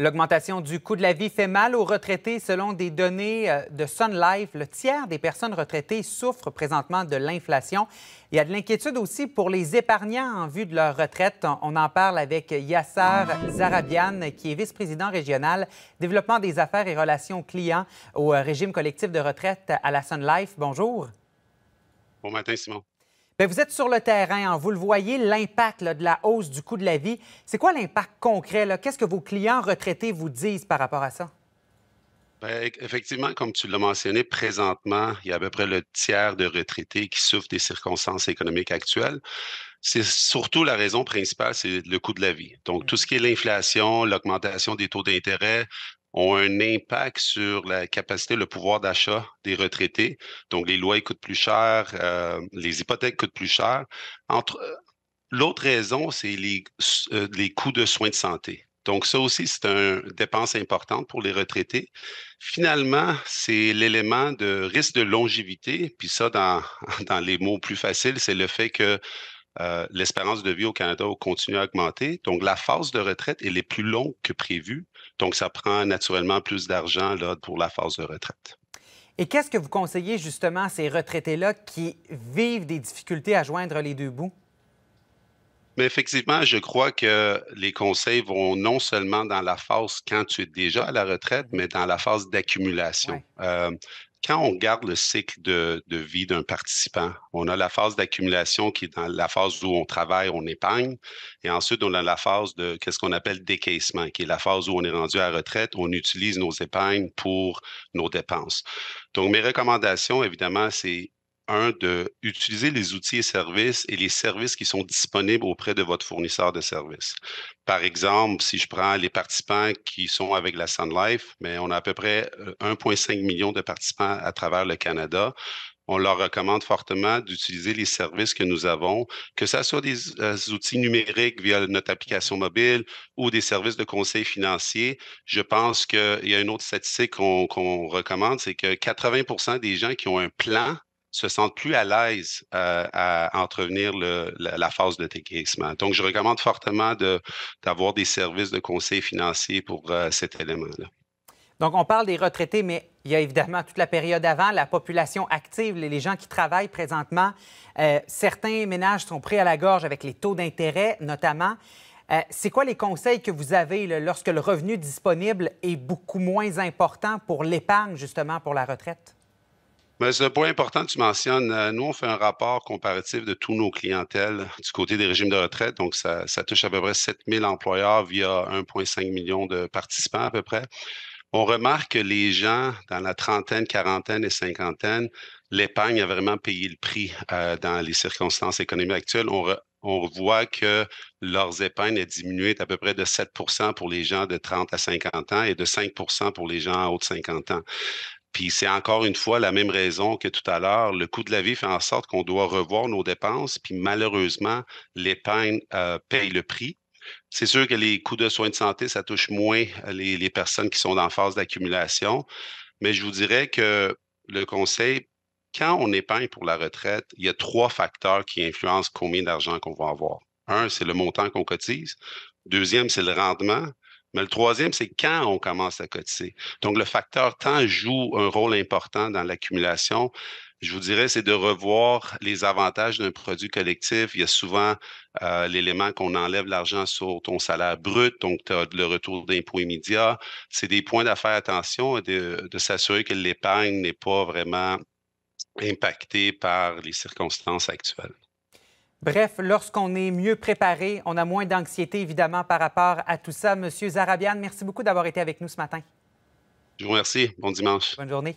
L'augmentation du coût de la vie fait mal aux retraités. Selon des données euh, de Sun Life, le tiers des personnes retraitées souffrent présentement de l'inflation. Il y a de l'inquiétude aussi pour les épargnants en vue de leur retraite. On en parle avec Yasser Zarabian, qui est vice-président régional développement des affaires et relations clients au euh, régime collectif de retraite à la Sun Life. Bonjour. Bon matin, Simon. Ben, vous êtes sur le terrain, hein. vous le voyez, l'impact de la hausse du coût de la vie. C'est quoi l'impact concret? Qu'est-ce que vos clients retraités vous disent par rapport à ça? Ben, e-, effectivement, comme tu l'as mentionné, présentement, il y a à peu près le tiers de retraités qui souffrent des circonstances économiques actuelles. C'est surtout la raison principale, c'est le coût de la vie. Donc, mm. tout ce qui est l'inflation, l'augmentation des taux d'intérêt, ont un impact sur la capacité, le pouvoir d'achat des retraités. Donc, les lois coûtent plus cher, euh, les hypothèques coûtent plus cher. Entre, euh, l'autre raison, c'est euh, les, coûts de soins de santé. Donc, ça aussi, c'est une dépense importante pour les retraités. Finalement, c'est l'élément de risque de longévité. Puis ça, dans, dans les mots plus faciles, c'est le fait que euh, l'espérance de vie au Canada continue à augmenter. Donc, la phase de retraite, elle est plus longue que prévu. Donc, ça prend naturellement plus d'argent pour la phase de retraite. Et qu'est-ce que vous conseillez justement à ces retraités-là qui vivent des difficultés à joindre les deux bouts? Mais effectivement, je crois que les conseils vont non seulement dans la phase quand tu es déjà à la retraite, mais dans la phase d'accumulation. Euh, quand on regarde le cycle de, vie d'un participant, on a la phase d'accumulation qui est dans la phase où on travaille, on épargne, et ensuite on a la phase de qu'est-ce qu'on appelle décaissement, qui est la phase où on est rendu à la retraite, on utilise nos épargnes pour nos dépenses. Donc mes recommandations, évidemment, c'est un, de utiliser les outils et services et les services qui sont disponibles auprès de votre fournisseur de services. Par exemple, si je prends les participants qui sont avec la Sun Life, mais on a à peu près 1,5 euh, million de participants à travers le Canada on leur recommande fortement d'utiliser les services que nous avons, que ce soit des euh, outils numériques via notre application mm-hmm. mobile ou des services de conseil financier. Je pense qu'il y a une autre statistique qu'on recommande, c'est que 80 des gens qui ont un plan se sentent plus à l'aise euh, à entrevenir la, phase de décaissement. Donc, je recommande fortement d'avoir des services de conseil financier pour euh, cet élément-là. Donc, on parle des retraités, mais il y a évidemment toute la période avant, la population active, les gens qui travaillent présentement. Euh, certains ménages sont pris à la gorge avec les taux d'intérêt, notamment. c'est quoi les conseils que vous avez lorsque le revenu disponible est beaucoup moins important pour l'épargne, justement, pour la retraite? Mais ben, c'est un point important que tu mentionnes. Euh, nous, on fait un rapport comparatif de tous nos clientèles du côté des régimes de retraite. Donc, ça, touche à peu près 7 000 employeurs via 1,5 million de participants à peu près. On remarque que les gens dans la trentaine, quarantaine et cinquantaine, l'épargne a vraiment payé le prix euh, dans les circonstances économiques actuelles. On, voit que leurs épargnes ont diminué à peu près de 7 pour les gens de 30 à 50 ans et de 5 pour les gens en haut de 50 ans. Puis c'est encore une fois la même raison que tout à l'heure. Le coût de la vie fait en sorte qu'on doit revoir nos dépenses, puis malheureusement, l'épargne euh, paye le prix. C'est sûr que les coûts de soins de santé, ça touche moins euh, les, personnes qui sont en phase d'accumulation, mais je vous dirais que le conseil, quand on épargne pour la retraite, il y a trois facteurs qui influencent combien d'argent qu'on va avoir. Un, c'est le montant qu'on cotise. Deuxième, c'est le rendement. Mais le troisième, c'est quand on commence à cotiser. Donc, le facteur temps joue un rôle important dans l'accumulation. Je vous dirais, c'est de revoir les avantages d'un produit collectif. Il y a souvent euh, l'élément qu'on enlève l'argent sur ton salaire brut, donc tu as le retour d'impôt immédiat. C'est des points d'affaires attention et de, de s'assurer que l'épargne n'est pas vraiment impactée par les circonstances actuelles. Ben. Bref, lorsqu'on est mieux préparé, on a moins d'anxiété, évidemment, par rapport à tout ça. Monsieur Zarabian, merci beaucoup d'avoir été avec nous ce matin. Je vous remercie. Bon dimanche. Bonne journée.